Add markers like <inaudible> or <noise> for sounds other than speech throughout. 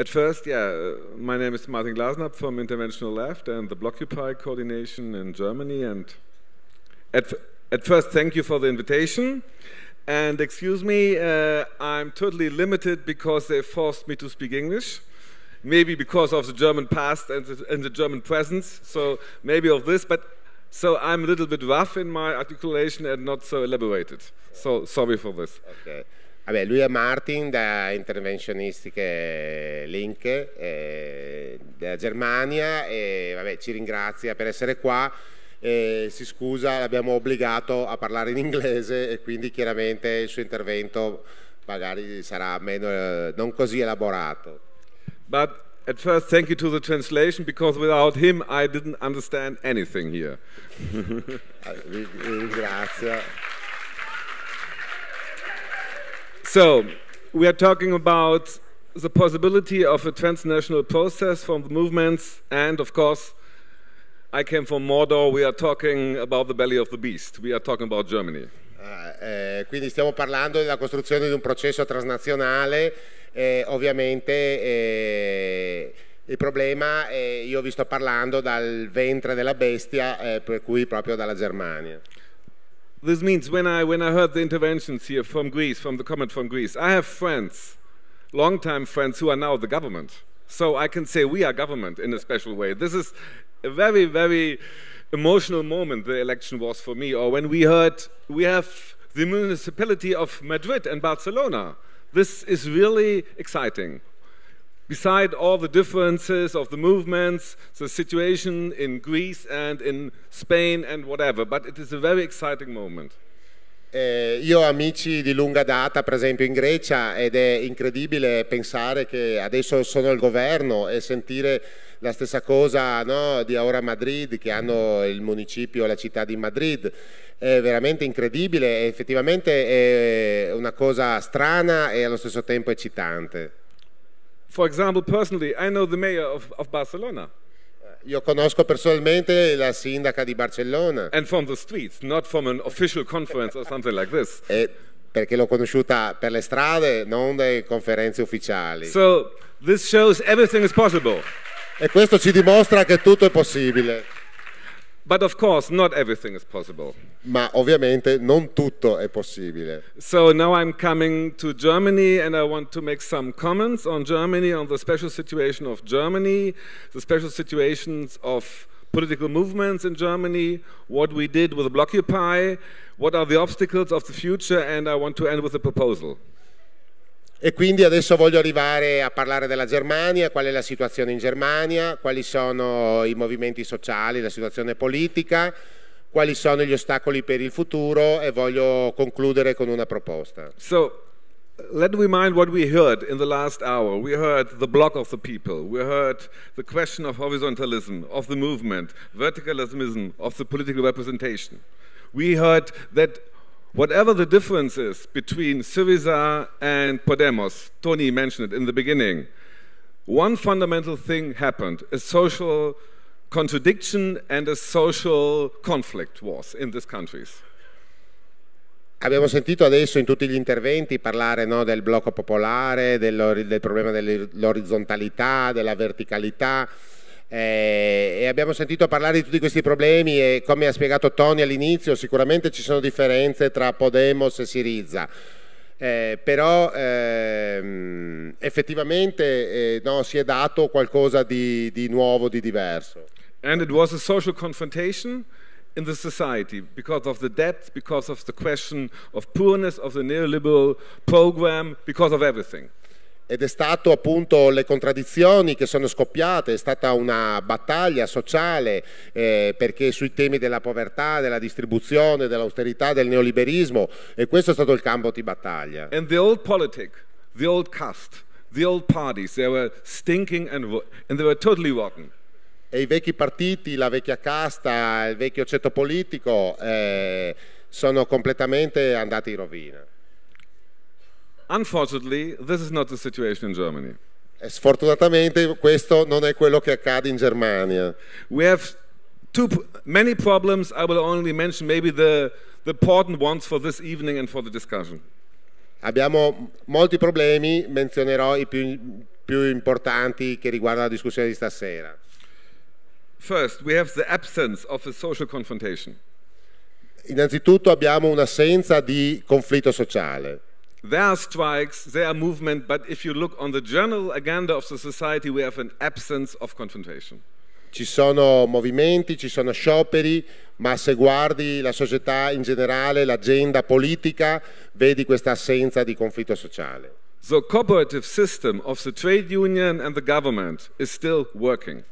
At first, yeah, uh, my name is Martin Glasnab from Interventional Left and the Blockupy coordination in Germany. And at, at first, thank you for the invitation. And excuse me, uh, I'm totally limited because they forced me to speak English. Maybe because of the German past and the, and the German presence, so maybe of this, but so I'm a little bit rough in my articulation and not so elaborated. So sorry for this. Okay. Vabbè, lui è Martin da Interventionistiche Link eh, della Germania e vabbè, ci ringrazia per essere qua. Eh, si scusa, l'abbiamo obbligato a parlare in inglese e quindi chiaramente il suo intervento magari sarà meno, eh, non così elaborato. But at first thank you to the translation because without him I didn't understand anything here. <laughs> Ah, ringrazio. So, we are talking about the possibility of a transnational process from the movements, and of course, I came from Mordor, we are talking about the belly of the beast, we are talking about Germany. Ah, eh, quindi stiamo parlando della costruzione di un processo transnazionale, eh, ovviamente eh, il problema, è, io vi sto parlando dal ventre della bestia, eh, per cui proprio dalla Germania. This means when I, when I heard the interventions here from Greece, from the comment from Greece, I have friends, long-time friends, who are now the government. So I can say we are government in a special way. This is a very, very emotional moment the election was for me. Or when we heard we have the municipality of Madrid and Barcelona. This is really exciting. beside all the differences of the movements, the situation in Greece and in Spain and whatever, but it is a very exciting moment. Eh, io ho amici di lunga data, per esempio in Grecia, ed è incredibile pensare che adesso sono il governo e sentire la stessa cosa no, di Ora Madrid, che hanno il municipio, la città di Madrid. È veramente incredibile, effettivamente è una cosa strana e allo stesso tempo eccitante. For example, personally, I know the mayor of, of Barcelona. Eh, io conosco personalmente la sindaca di Barcellona. And from the streets, not from an official conference or something like this. <laughs> E perché l'ho conosciuta per le strade, non delle conferenze ufficiali. So, this shows everything is possible. E questo ci dimostra che tutto è possibile. But of course, not everything is possible. Ma ovviamente non tutto è possibile. So now I'm coming to Germany and I want to make some comments on Germany, on the special situation of Germany, the special situations of political movements in Germany, what we did with Blockupy, what are the obstacles of the future, and I want to end with a proposal. E quindi adesso voglio arrivare a parlare della Germania, qual è la situazione in Germania, quali sono i movimenti sociali, la situazione politica, quali sono gli ostacoli per il futuro e voglio concludere con una proposta. So, let me mind what we heard in the last hour. We heard the block of the people. We heard the question of horizontalism, of the movement, verticalism, of the political representation. We heard that Whatever the difference is between Syriza and Podemos, Tony mentioned it in the beginning, one fundamental thing happened. A social contradiction and a social conflict was in these countries. Abbiamo sentito adesso in tutti gli interventi parlare no, del blocco popolare, del, del problema dell'orizzontalità, della verticalità. Eh, e abbiamo sentito parlare di tutti questi problemi e come ha spiegato Tony all'inizio sicuramente ci sono differenze tra Podemos e Siriza. Eh, però ehm, effettivamente eh, no, si è dato qualcosa di, di nuovo, di diverso. And it was a social confrontation in the society because of the debt, because of the question of poorness of the neoliberal program, because of everything ed è stato appunto le contraddizioni che sono scoppiate, è stata una battaglia sociale eh, perché sui temi della povertà, della distribuzione, dell'austerità, del neoliberismo e questo è stato il campo di battaglia. And the old politic, the old caste, the old parties, they were stinking and, and they were totally rotten e i vecchi partiti, la vecchia casta, il vecchio ceto politico eh, sono completamente andati in rovina. Unfortunately, this is not the situation in Germany. Eh, sfortunatamente questo non è quello che accade in Germania. We have two many problems. I will only mention maybe the, the important ones for this evening and for the discussion. Abbiamo molti problemi, menzionerò i più, più importanti che riguardano la discussione di stasera. First, we have the absence of a social confrontation. Innanzitutto abbiamo un'assenza di conflitto sociale. There are strikes, there are movement, but if you look on the general agenda of the society, we have an absence of confrontation. Ci sono movimenti, ci sono scioperi, ma se guardi la società in generale, l'agenda politica, vedi questa assenza di conflitto sociale. The cooperative system of the trade union and the government is still working.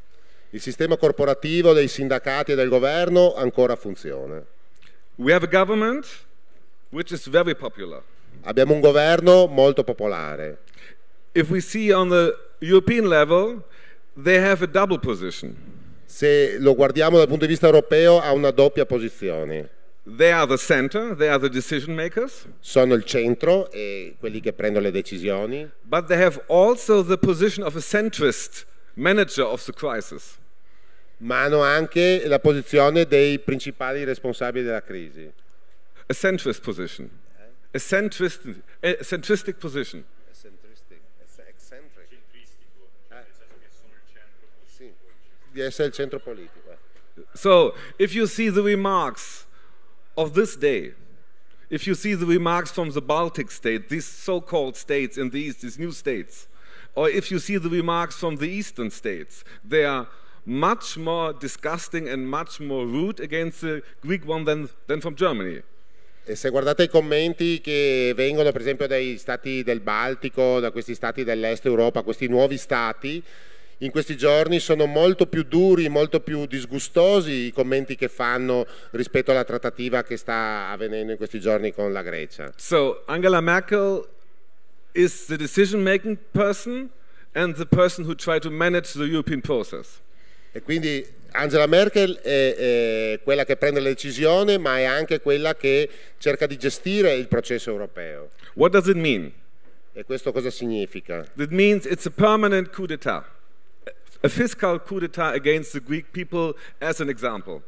Il sistema corporativo dei sindacati e del governo ancora funziona. We have a government which is very popular. Abbiamo un governo molto popolare. If we see on the European level, they have a double position. Se lo guardiamo dal punto di vista europeo, ha una doppia posizione. They are the center, they are the decision makers. Sono il centro e quelli che prendono le decisioni. But they have also the position of a centrist manager of the crisis. Ma hanno anche la posizione dei principali responsabili della crisi. A centrist position. a centristic, eh, a centristic position. Eh. So, if you see the remarks of this day, if you see the remarks from the Baltic states, these so called states in the East, these new states, or if you see the remarks from the Eastern states, they are much more disgusting and much more rude against the Greek one than, than from Germany. E se guardate i commenti che vengono per esempio dai stati del Baltico, da questi stati dell'Est Europa, questi nuovi stati, in questi giorni sono molto più duri, molto più disgustosi i commenti che fanno rispetto alla trattativa che sta avvenendo in questi giorni con la Grecia. So Angela Merkel is the decision making person and the person who try to manage the European process. E quindi Angela Merkel è, è, quella che prende la decisione, ma è anche quella che cerca di gestire il processo europeo. What does it mean? E questo cosa significa? It means it's a permanent coup d'etat. A fiscal coup d'etat against the Greek people as an example.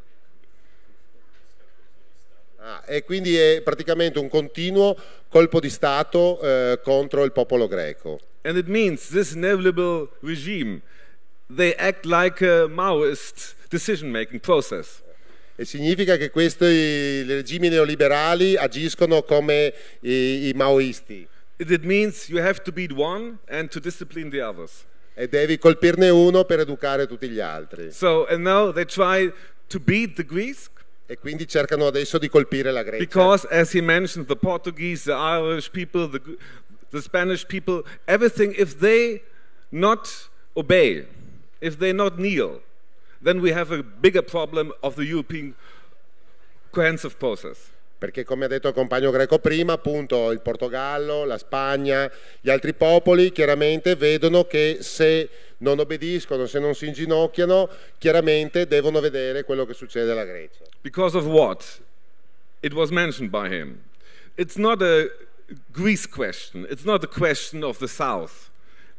Ah, e quindi è praticamente un continuo colpo di Stato eh, contro il popolo greco. And it means this inevitable regime they act like a uh, Maoist decision-making process. E significa che questi regimi neoliberali agiscono come i, i maoisti. It means you have to beat one and to discipline the others. E devi colpirne uno per educare tutti gli altri. So, and now they try to beat the Greece e quindi cercano adesso di colpire la Grecia. Because as he mentioned the Portuguese, the Irish people, the, the Spanish people, everything if they not obey If they not kneel, then we have a bigger problem of the European cohesive process. Perché come ha detto il compagno greco prima, appunto il Portogallo, la Spagna, gli altri popoli chiaramente vedono che se non obbediscono, se non si inginocchiano, chiaramente devono vedere quello che succede alla Grecia. Because of what? It was mentioned by him. It's not a Greece question, it's not a question of the South.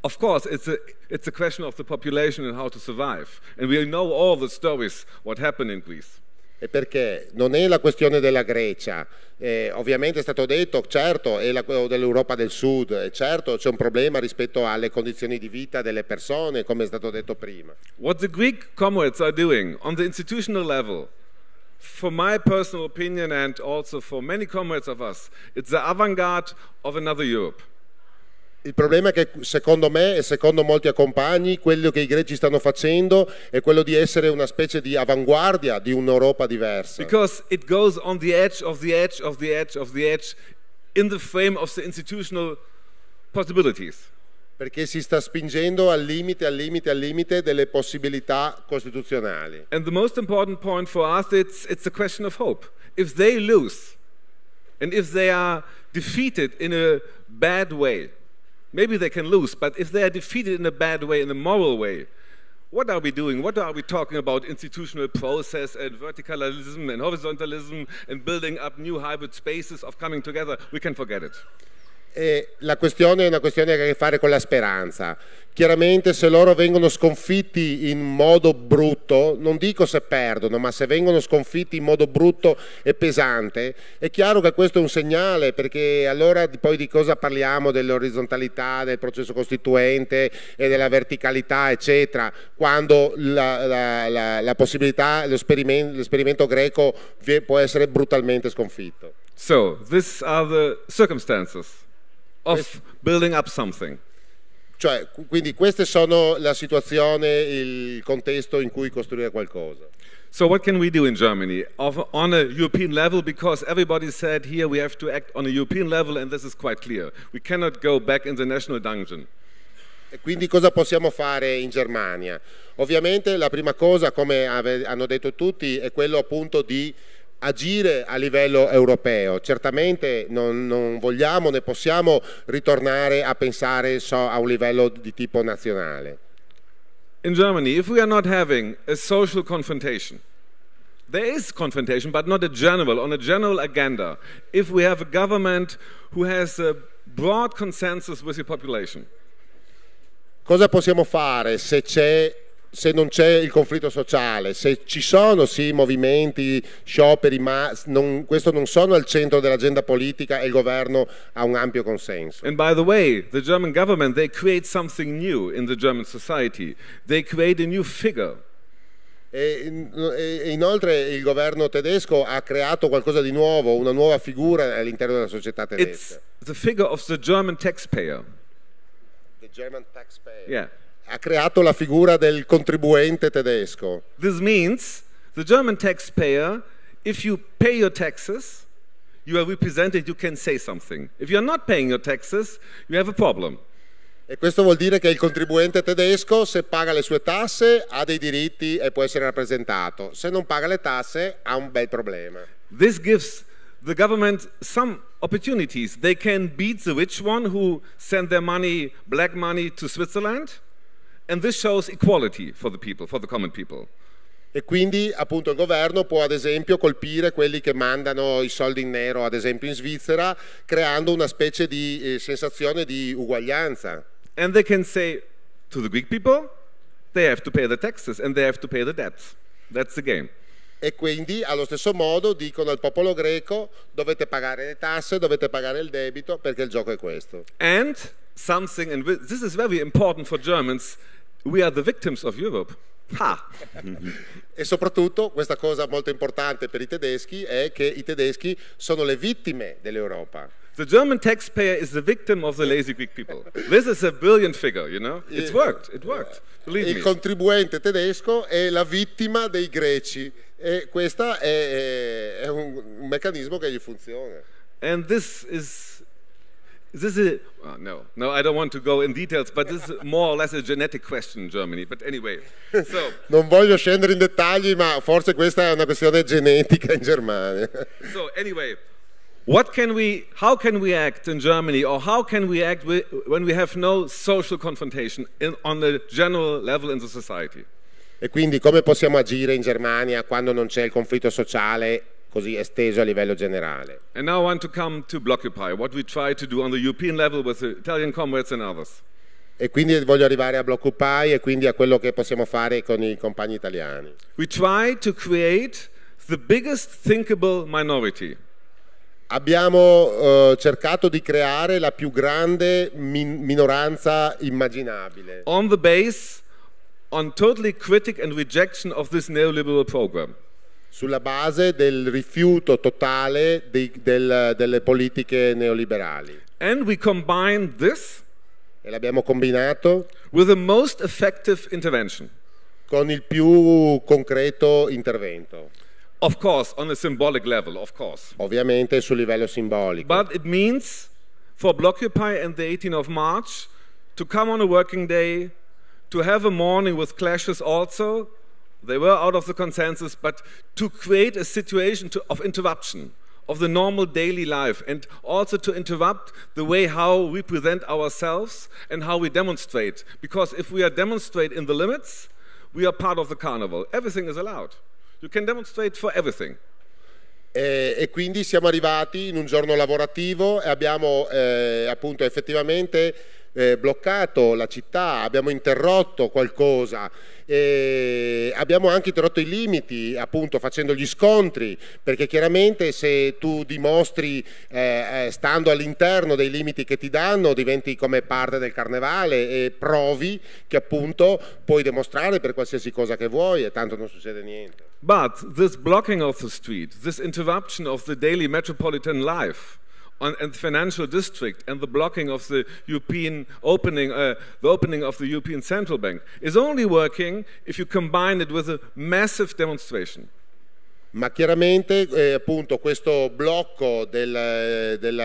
of course, it's a, it's a question of the population and how to survive. And we know all the stories what happened in Greece. E perché non è la questione della Grecia, eh, ovviamente è stato detto, certo, è la, dell'Europa del Sud, e eh, certo c'è un problema rispetto alle condizioni di vita delle persone, come è stato detto prima. What the Greek comrades are doing on the institutional level, for my personal opinion and also for many comrades of us, it's the avant-garde of another Europe. Il problema è che secondo me e secondo molti accompagni quello che i greci stanno facendo è quello di essere una specie di avanguardia di un'Europa diversa. Because it goes on the edge of the edge of the edge of the edge in the frame of the institutional possibilities. Perché si sta spingendo al limite, al limite, al limite delle possibilità costituzionali. And the most important point for us it's it's a question of hope. If they lose and if they are defeated in a bad way Maybe they can lose, but if they are defeated in a bad way, in a moral way, what are we doing? What are we talking about? Institutional process and verticalism and horizontalism and building up new hybrid spaces of coming together. We can forget it. Eh, la questione è una questione che ha a che fare con la speranza. Chiaramente se loro vengono sconfitti in modo brutto, non dico se perdono, ma se vengono sconfitti in modo brutto e pesante, è chiaro che questo è un segnale, perché allora poi di cosa parliamo dell'orizzontalità, del processo costituente e della verticalità, eccetera, quando la, la, la, la possibilità, l'esperimento greco può essere brutalmente sconfitto. So, these are the circumstances of building up something. Cioè, quindi queste sono la situazione, il contesto in cui costruire qualcosa. So what can we do in Germany of, on a European level because everybody said here we have to act on a European level and this is quite clear. We cannot go back in the national dungeon. E quindi cosa possiamo fare in Germania? Ovviamente la prima cosa, come hanno detto tutti, è quello appunto di agire a livello europeo. Certamente non, non vogliamo né possiamo ritornare a pensare so, a un livello di tipo nazionale. In Germany, if we are not having a social confrontation, there is confrontation, but not a general, on a general agenda. If we have a government who has a broad consensus with the population. Cosa possiamo fare se c'è se non c'è il conflitto sociale, se ci sono sì movimenti, scioperi, ma non, questo non sono al centro dell'agenda politica e il governo ha un ampio consenso. And by the way, the German government they create something new in the German society. They create a new figure. E, inoltre il governo tedesco ha creato qualcosa di nuovo, una nuova figura all'interno della società tedesca. It's the figure of the German taxpayer. The German taxpayer. Yeah ha creato la figura del contribuente tedesco. This means the German taxpayer, if you pay your taxes, you are represented, you can say something. If you are not paying your taxes, you have a problem. E questo vuol dire che il contribuente tedesco, se paga le sue tasse, ha dei diritti e può essere rappresentato. Se non paga le tasse, ha un bel problema. This gives the government some opportunities. They can beat the rich one who send their money, black money, to Switzerland. And this shows equality for the people, for the common people. E quindi appunto il governo può ad esempio colpire quelli che mandano i soldi in nero ad esempio in Svizzera creando una specie di eh, sensazione di uguaglianza. And they can say to the Greek people they have to pay the taxes and they have to pay the debts. That's the game. E quindi allo stesso modo dicono al popolo greco dovete pagare le tasse, dovete pagare il debito perché il gioco è questo. And something, and this is very important for Germans, we are the victims of Europe. Ah. <laughs> e soprattutto questa cosa molto importante per i tedeschi è che i tedeschi sono le vittime dell'Europa. The German taxpayer is the victim of the lazy Greek people. This is a brilliant figure, you know? It's worked, it worked. Believe Il me. contribuente tedesco è la vittima dei greci e questo è, è, un, un meccanismo che gli funziona. And this is This is, well, ah, no, no, I don't want to go in details, but this is more or less a genetic question in Germany. But anyway, so. <laughs> non voglio scendere in dettagli, ma forse questa è una questione genetica in Germania. so anyway, what can we, how can we act in Germany, or how can we act when we have no social confrontation in, on a general level in the society? E quindi come possiamo agire in Germania quando non c'è il conflitto sociale così esteso a livello generale. And now I want to come to Blockupy, what we try to do on the European level with Italian comrades and others. E quindi voglio arrivare a Blockupy e quindi a quello che possiamo fare con i compagni italiani. We try to create the biggest thinkable minority. Abbiamo uh, cercato di creare la più grande min minoranza immaginabile. On the base on totally critic and rejection of this neoliberal program sulla base del rifiuto totale di, del, delle politiche neoliberali. And we combine this e l'abbiamo combinato with the most effective intervention. con il più concreto intervento. Of course, on a symbolic level, of course. Ovviamente sul livello simbolico. But it means for Blockupy and the 18th of March to come on a working day, to have a morning with clashes also, They were out of the consensus, but to create a situation to, of interruption of the normal daily life and also to interrupt the way how we present ourselves and how we demonstrate. Because if we are demonstrate in the limits, we are part of the carnival. Everything is allowed. You can demonstrate for everything. Eh, e quindi siamo arrivati in un giorno lavorativo e abbiamo eh, appunto effettivamente eh, bloccato la città, abbiamo interrotto qualcosa, e abbiamo anche interrotto i limiti appunto facendo gli scontri, perché chiaramente se tu dimostri eh, eh, stando all'interno dei limiti che ti danno diventi come parte del carnevale e provi che appunto puoi dimostrare per qualsiasi cosa che vuoi e tanto non succede niente. But this blocking of the street, this interruption of the daily metropolitan life on, and the financial district and the blocking of the European opening, uh, the opening of the European Central Bank is only working if you combine it with a massive demonstration. Ma chiaramente eh, appunto questo blocco del, del,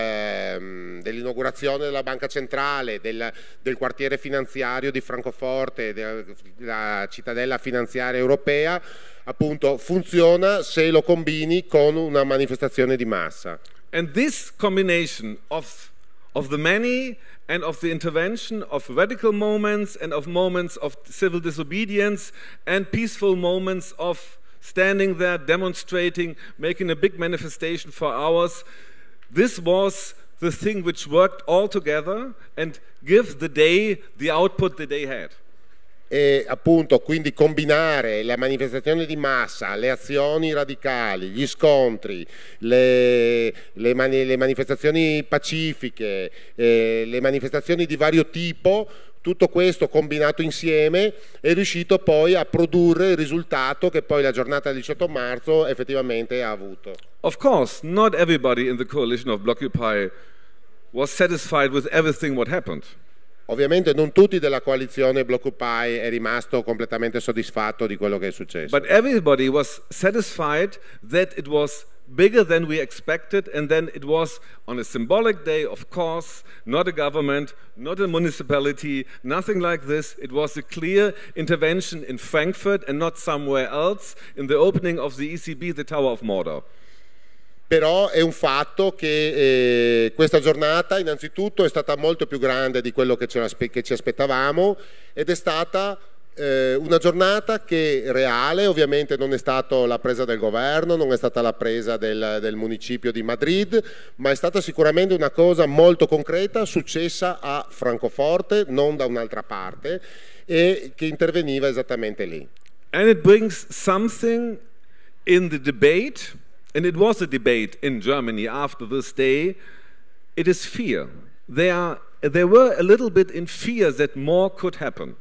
mm, dell'inaugurazione della banca centrale, del, del quartiere finanziario di Francoforte, della cittadella finanziaria europea, appunto funziona se lo combini con una manifestazione di massa. And this combination of, of the many and of the intervention of radical moments and of moments of civil disobedience and peaceful moments of standing there, demonstrating, making a big manifestation for hours, this was the thing which worked all together and give the day the output the day had. e appunto quindi combinare la manifestazione di massa, le azioni radicali, gli scontri, le, le, mani, le manifestazioni pacifiche, eh, le manifestazioni di vario tipo, tutto questo combinato insieme è riuscito poi a produrre il risultato che poi la giornata del 18 marzo effettivamente ha avuto. Of course, not everybody in the coalition of Blockupy was satisfied with everything what happened. Ovviamente non tutti della coalizione Blockupy è rimasto completamente soddisfatto di quello che è successo. But everybody was satisfied that it was bigger than we expected and then it was on a symbolic day of course not a government not a municipality nothing like this it was a clear intervention in frankfurt and not somewhere else in the opening of the ecb the tower of mordor però è un fatto che eh, questa giornata innanzitutto è stata molto più grande di quello che, che ci aspettavamo ed è stata eh, una giornata che reale, ovviamente non è stata la presa del governo, non è stata la presa del, del municipio di Madrid, ma è stata sicuramente una cosa molto concreta successa a Francoforte, non da un'altra parte, e che interveniva esattamente lì. And it brings something in the debate And it was a debate in Germany after this day. It is fear. They, are, they were a little bit in fear that more could happen.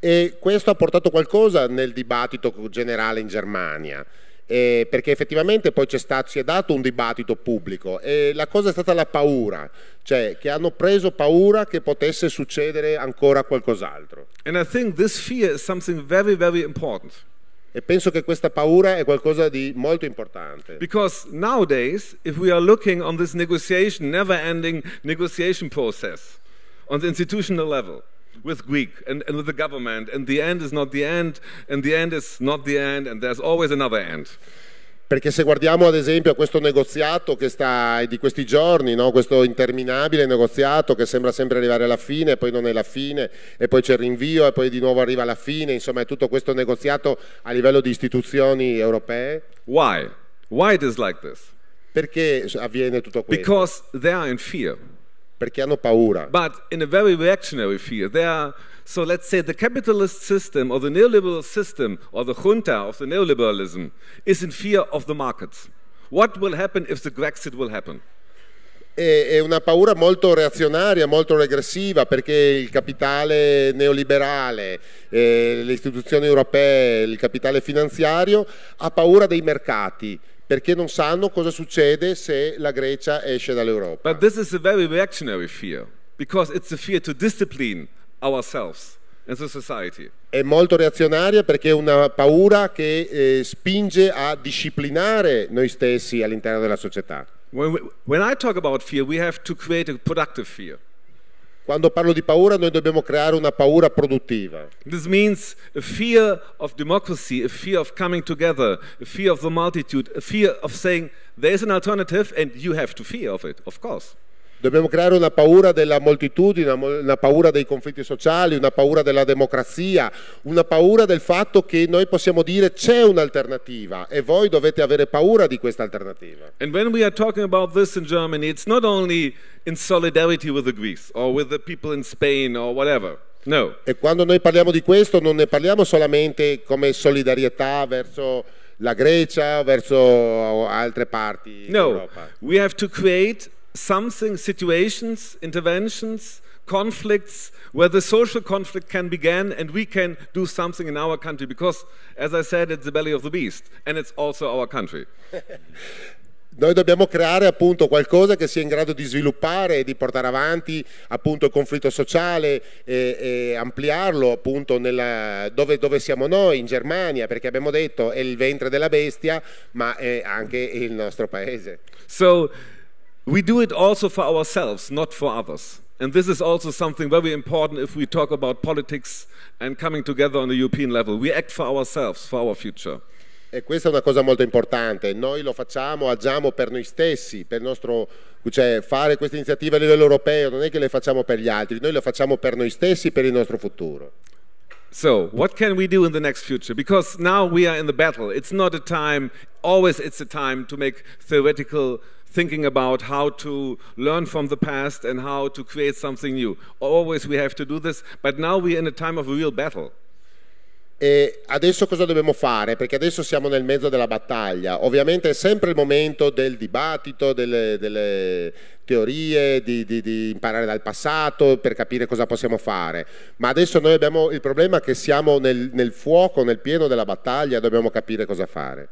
E questo ha portato qualcosa nel dibattito generale in Germania. Eh, perché effettivamente poi stato, si è dato un dibattito pubblico e la cosa è stata la paura, cioè che hanno preso paura che potesse succedere ancora qualcos'altro. And I think this fear is something very, very important. E penso che questa paura è qualcosa di molto importante. Because nowadays, if we are looking on this negotiation, never-ending negotiation process on the institutional level with Greek and, and with the government, and the end is not the end, and the end is not the end, and there's always another end. Perché se guardiamo ad esempio a questo negoziato che sta di questi giorni, no? questo interminabile negoziato che sembra sempre arrivare alla fine e poi non è la fine e poi c'è il rinvio e poi di nuovo arriva alla fine, insomma è tutto questo negoziato a livello di istituzioni europee. Why? Why it is like this? Perché avviene tutto questo? Because they are in fear. Perché hanno paura. But in a very reactionary fear. They are So let's say the capitalist system or the neoliberal system or the junta of the neoliberalism is in fear of the markets. What will happen if the Brexit will happen? È una paura molto reazionaria, molto regressiva, perché il capitale neoliberale, eh, le istituzioni europee, il capitale finanziario ha paura dei mercati perché non sanno cosa succede se la Grecia esce dall'Europa. But this is a very reactionary fear, because it's a fear to discipline ourselves È molto reazionaria perché è una paura che eh, spinge a disciplinare noi stessi all'interno della società. Quando parlo di paura, noi dobbiamo creare una paura produttiva. This means a fear of democracy, a fear of coming together, a fear of the multitude, a fear of saying there is an alternative and you have to fear of it, of course. Dobbiamo creare una paura della moltitudine, una paura dei conflitti sociali, una paura della democrazia, una paura del fatto che noi possiamo dire c'è un'alternativa e voi dovete avere paura di questa alternativa. And when we are talking about this in Germany, it's not only in solidarity with the Greeks or with the people in Spain or whatever. No. E quando noi parliamo di questo non ne parliamo solamente come solidarietà verso la Grecia, verso altre parti No, we have to create something, situations, interventions, conflicts where the social conflict can begin and we can do something in our country because, as I said, it's the belly of the beast and it's also our country. <laughs> Noi dobbiamo creare appunto qualcosa che sia in grado di sviluppare e di portare avanti appunto il conflitto sociale e, e ampliarlo appunto nella, dove, dove, siamo noi, in Germania, perché abbiamo detto è il ventre della bestia, ma è anche il nostro paese. So, We do it also for ourselves, not for others. And this is also something very important if we talk about politics and coming together on the European level. We act for ourselves, for our future. E questa è una cosa molto importante, noi lo facciamo, agiamo per noi stessi, per nostro, cioè fare queste iniziative a livello europeo non è che le facciamo per gli altri, noi le facciamo per noi stessi, per il nostro futuro. So, what can we do in the next future? Because now we are in the battle. It's not a time, always it's a time to make theoretical thinking about how to learn from the past and how to create something new. Always we have to do this, but now we're in a time of a real battle. E adesso cosa dobbiamo fare? Perché adesso siamo nel mezzo della battaglia. Ovviamente è sempre il momento del dibattito, delle, delle teorie, di, di, di, imparare dal passato per capire cosa possiamo fare. Ma adesso noi abbiamo il problema che siamo nel, nel fuoco, nel pieno della battaglia, dobbiamo capire cosa fare.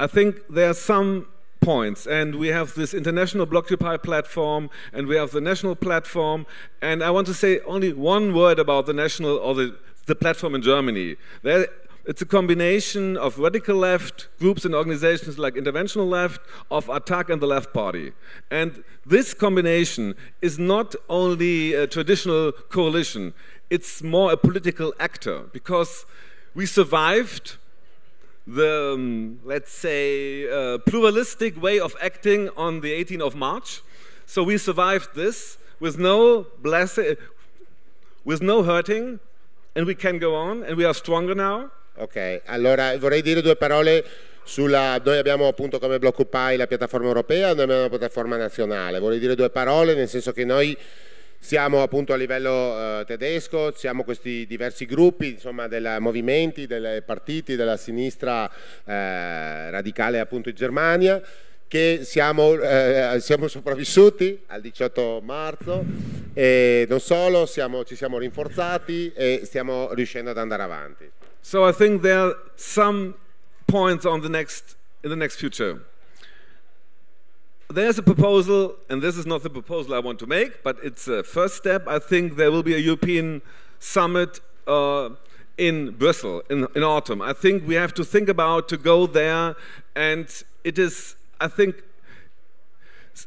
I think there are some points. And we have this international Blockupy platform, and we have the national platform. And I want to say only one word about the national or the, the platform in Germany. There, it's a combination of radical left groups and organizations like Interventional Left, of Attack and the Left Party. And this combination is not only a traditional coalition, it's more a political actor because we survived the, um, let's say, uh, pluralistic way of acting on the 18th of March. So we survived this with no blessing, with no hurting, and we can go on, and we are stronger now. Ok, allora vorrei dire due parole sulla, noi abbiamo appunto come Blockupy la piattaforma europea, noi abbiamo la piattaforma nazionale, vorrei dire due parole nel senso che noi siamo appunto a livello eh, tedesco, siamo questi diversi gruppi insomma, dei movimenti, dei partiti della sinistra eh, radicale appunto in Germania che siamo, eh, siamo, sopravvissuti al 18 marzo e non solo, siamo, ci siamo rinforzati e stiamo riuscendo ad andare avanti. So I think there are some points on the next, in the next future. there's a proposal, and this is not the proposal I want to make, but it's a first step. I think there will be a European summit uh, in Brussels in, in autumn. I think we have to think about to go there, and it is, I think,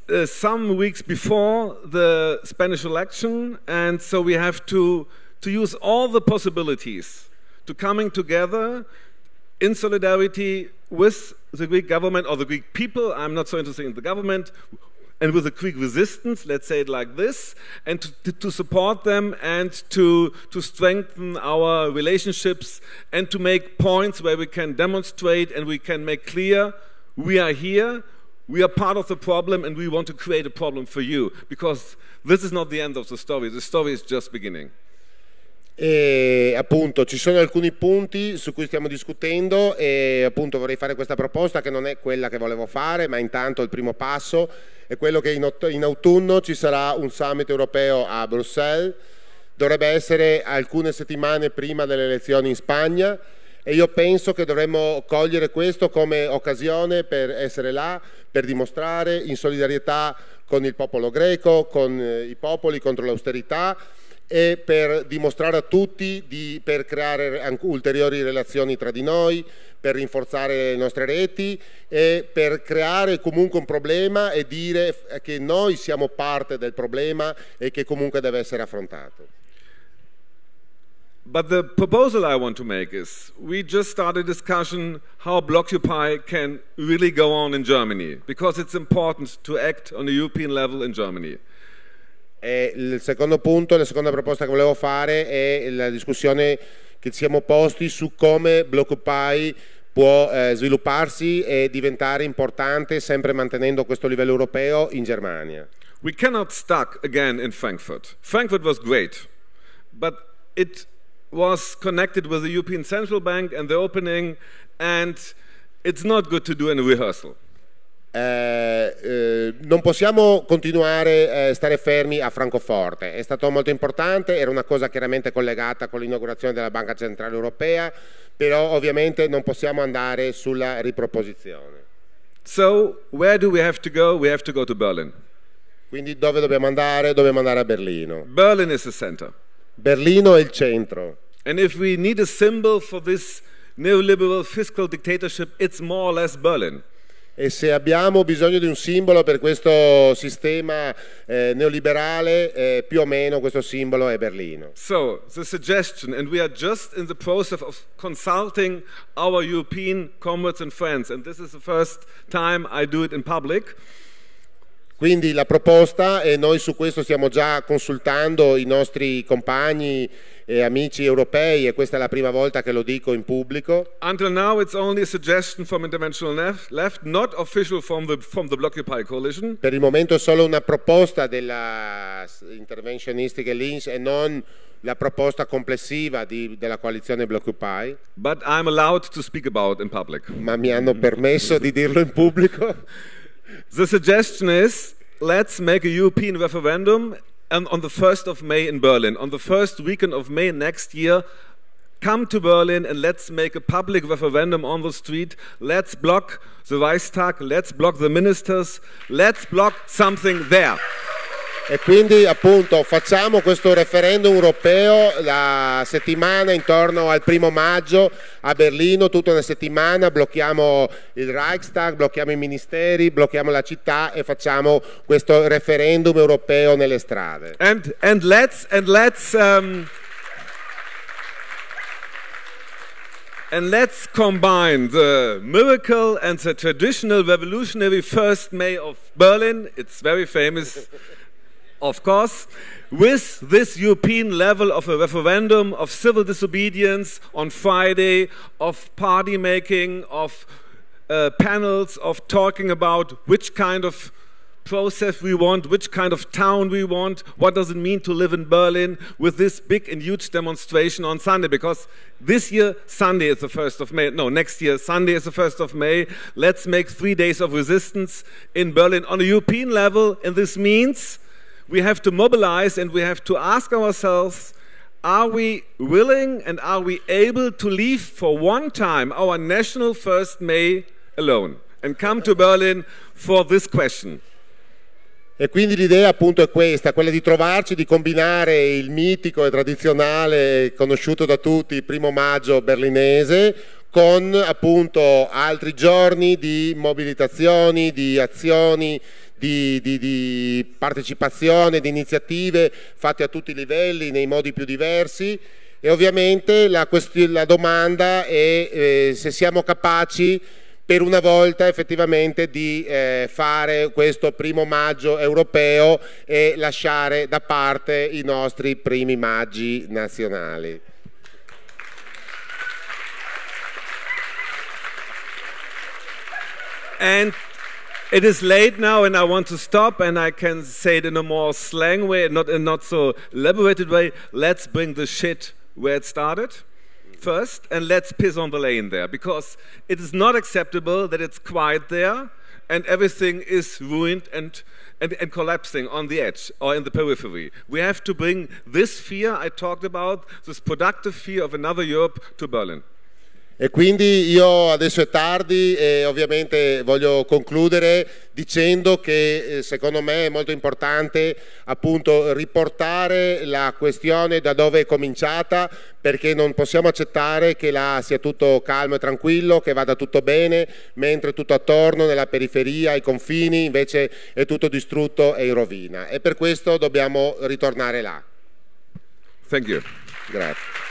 uh, some weeks before the Spanish election, and so we have to to use all the possibilities to coming together in solidarity with the Greek government or the Greek people, I'm not so interested in the government, and with the Greek resistance, let's say it like this, and to, to, support them and to, to strengthen our relationships and to make points where we can demonstrate and we can make clear we are here, we are part of the problem, and we want to create a problem for you. Because this is not the end of the story, the story is just beginning. E appunto ci sono alcuni punti su cui stiamo discutendo e appunto vorrei fare questa proposta che non è quella che volevo fare, ma intanto il primo passo è quello che in, autunno ci sarà un summit europeo a Bruxelles, dovrebbe essere alcune settimane prima delle elezioni in Spagna e io penso che dovremmo cogliere questo come occasione per essere là, per dimostrare in solidarietà con il popolo greco, con eh, i popoli contro l'austerità e per dimostrare a tutti, di, per creare ulteriori relazioni tra di noi, per rinforzare le nostre reti e per creare comunque un problema e dire che noi siamo parte del problema e che comunque deve essere affrontato. But the proposal I want to make is we just started a discussion how Blockupy can really go on in Germany because it's important to act on a European level in Germany. E il secondo punto, la seconda proposta che volevo fare è la discussione che ci siamo posti su come Blockupy può eh, svilupparsi e diventare importante sempre mantenendo questo livello europeo in Germania. We cannot stuck again in Frankfurt. Frankfurt was great, but it was connected with the European Central Bank and the opening and it's not good to do in rehearsal. Eh, eh, non possiamo continuare a eh, stare fermi a Francoforte, è stato molto importante, era una cosa chiaramente collegata con l'inaugurazione della Banca Centrale Europea, però ovviamente non possiamo andare sulla riproposizione. So, where do we have to go? We have to go to Berlin. Quindi dove dobbiamo andare? Dobbiamo andare a Berlino. Berlin is the center. Berlino è il centro. And if we need a symbol for this neoliberal fiscal dictatorship, it's more or less Berlin e se abbiamo bisogno di un simbolo per questo sistema eh, neoliberale, eh, più o meno questo simbolo è Berlino. So, the suggestion, and we are just in the process of consulting our European comrades and friends, and this is the first time I do it in public. Quindi la proposta, e noi su questo stiamo già consultando i nostri compagni e amici europei, e questa è la prima volta che lo dico in pubblico. Until now it's only a suggestion from Interventional Left, not official from the, from the Blockupy Coalition. Per il momento è solo una proposta della Interventionistic Lynch e non la proposta complessiva di, della coalizione Blockupy. Ma mi hanno permesso di dirlo in pubblico. <laughs> The suggestion is let's make a European referendum and on the 1st of May in Berlin. On the first weekend of May next year, come to Berlin and let's make a public referendum on the street. Let's block the Reichstag. Let's block the ministers. Let's block something there. E quindi appunto facciamo questo referendum europeo la settimana intorno al primo maggio a Berlino, tutta una settimana, blocchiamo il Reichstag, blocchiamo i ministeri, blocchiamo la città e facciamo questo referendum europeo nelle strade. And, and let's, and let's, um... And let's combine the miracle and the traditional revolutionary 1 May of Berlin. It's very famous. of course, with this European level of a referendum, of civil disobedience on Friday, of party making, of uh, panels, of talking about which kind of process we want, which kind of town we want, what does it mean to live in Berlin with this big and huge demonstration on Sunday, because this year Sunday is the 1st of May, no, next year Sunday is the 1st of May, let's make three days of resistance in Berlin on a European level, and this means we have to mobilize and we have to ask ourselves are we willing and are we able to leave for one time our national 1 May alone and come to Berlin for this question? E quindi l'idea appunto è questa, quella di trovarci, di combinare il mitico e tradizionale, conosciuto da tutti, primo maggio berlinese, con appunto altri giorni di mobilitazioni, di azioni, di, di, di partecipazione, di iniziative fatte a tutti i livelli, nei modi più diversi e ovviamente la, la domanda è eh, se siamo capaci per una volta effettivamente di eh, fare questo primo maggio europeo e lasciare da parte i nostri primi maggi nazionali. And it is late now and I want to stop and I can say it in a more slang way, not in not so elaborated way. Let's bring the shit where it started first and let's piss on the lane there because it is not acceptable that it's quiet there and everything is ruined and, and, and, collapsing on the edge or in the periphery. We have to bring this fear I talked about, this productive fear of another Europe to Berlin. E quindi io adesso è tardi e ovviamente voglio concludere dicendo che eh, secondo me è molto importante appunto riportare la questione da dove è cominciata perché non possiamo accettare che là sia tutto calmo e tranquillo, che vada tutto bene, mentre tutto attorno, nella periferia, ai confini, invece è tutto distrutto e in rovina. E per questo dobbiamo ritornare là. Grazie.